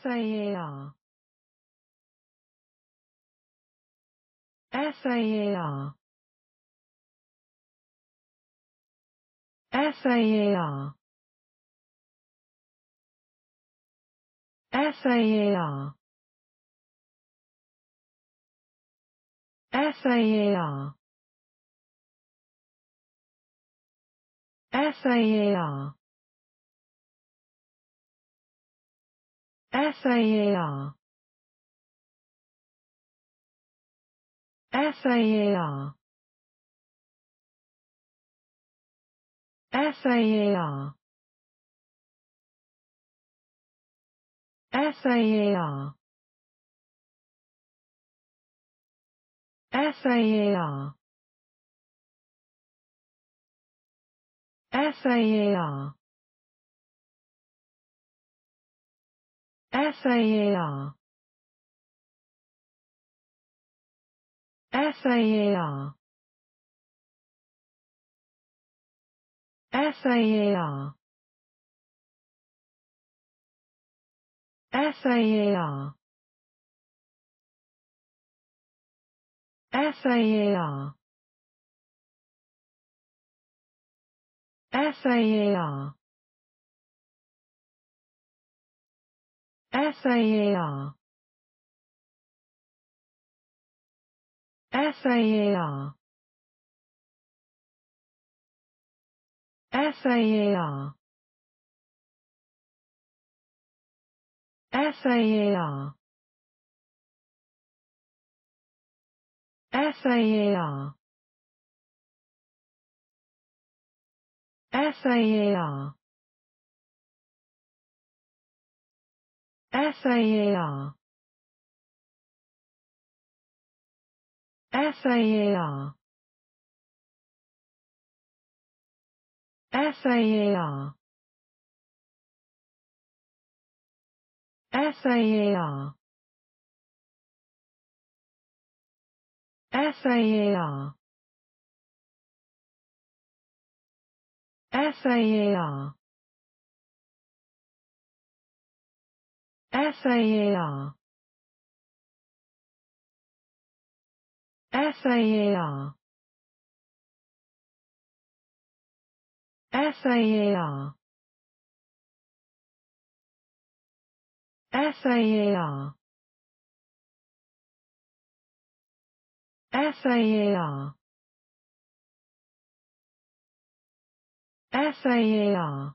SAAR SAAR SAAR SAAR SAAR SAAR FAAR FAAR FAAR FAAR FAAR FAAR FAAR FAAR FAAR FAAR FAAR FAAR SAAR SAAR SAAR SAAR SAAR SAAR FAAR FAAR FAAR FAAR FAAR FAAR FAAR FAAR FAAR FAAR FAAR FAAR